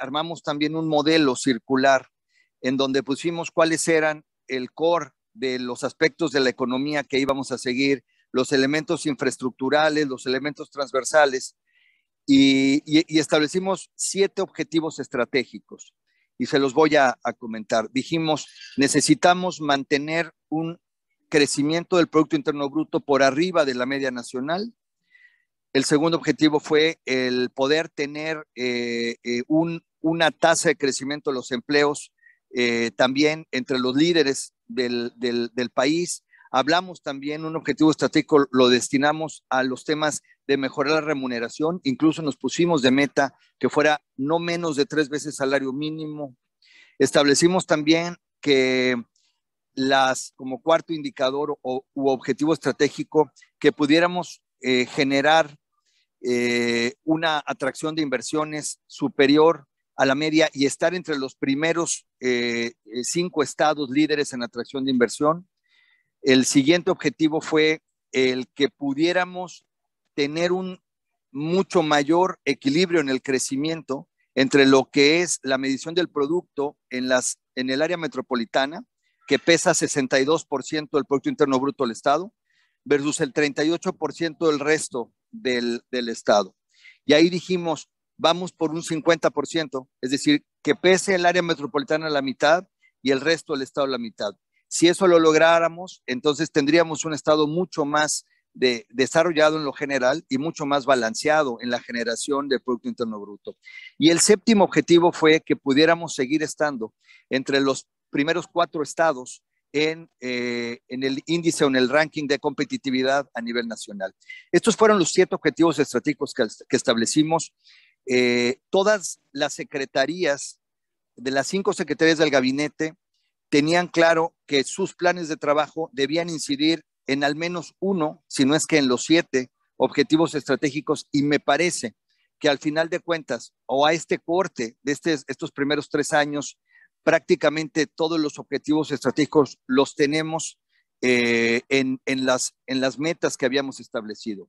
armamos también un modelo circular en donde pusimos cuáles eran el core de los aspectos de la economía que íbamos a seguir, los elementos infraestructurales, los elementos transversales, y, establecimos siete objetivos estratégicos. Y se los voy a, comentar. Dijimos, necesitamos mantener un crecimiento del Producto Interno Bruto por arriba de la media nacional. El segundo objetivo fue el poder tener eh, eh, un una tasa de crecimiento de los empleos eh, también entre los líderes del, país. Hablamos también, un objetivo estratégico lo destinamos a los temas de mejorar la remuneración, incluso nos pusimos de meta que fuera no menos de tres veces salario mínimo. Establecimos también que las, como cuarto indicador o, u objetivo estratégico, que pudiéramos eh, generar eh, una atracción de inversiones superior a la media y estar entre los primeros eh, eh, cinco estados líderes en atracción de inversión. El siguiente objetivo fue el que pudiéramos tener un mucho mayor equilibrio en el crecimiento entre lo que es la medición del producto en, las, en el área metropolitana, que pesa 62% del Producto Interno Bruto del Estado, versus el 38% del resto del, del Estado. Y ahí dijimos, vamos por un 50%, es decir, que pese el área metropolitana la mitad y el resto del Estado la mitad. Si eso lo lográramos, entonces tendríamos un Estado mucho más desarrollado en lo general y mucho más balanceado en la generación de Producto Interno Bruto. Y el séptimo objetivo fue que pudiéramos seguir estando entre los primeros cuatro estados en, eh, en, el índice o en el ranking de competitividad a nivel nacional. Estos fueron los siete objetivos estratégicos que, que establecimos eh, todas las secretarías, de las cinco secretarías del gabinete, tenían claro que sus planes de trabajo debían incidir en al menos uno, si no es que en los siete objetivos estratégicos, y me parece que al final de cuentas, o a este corte de este, estos primeros tres años, prácticamente todos los objetivos estratégicos los tenemos eh, en las metas que habíamos establecido.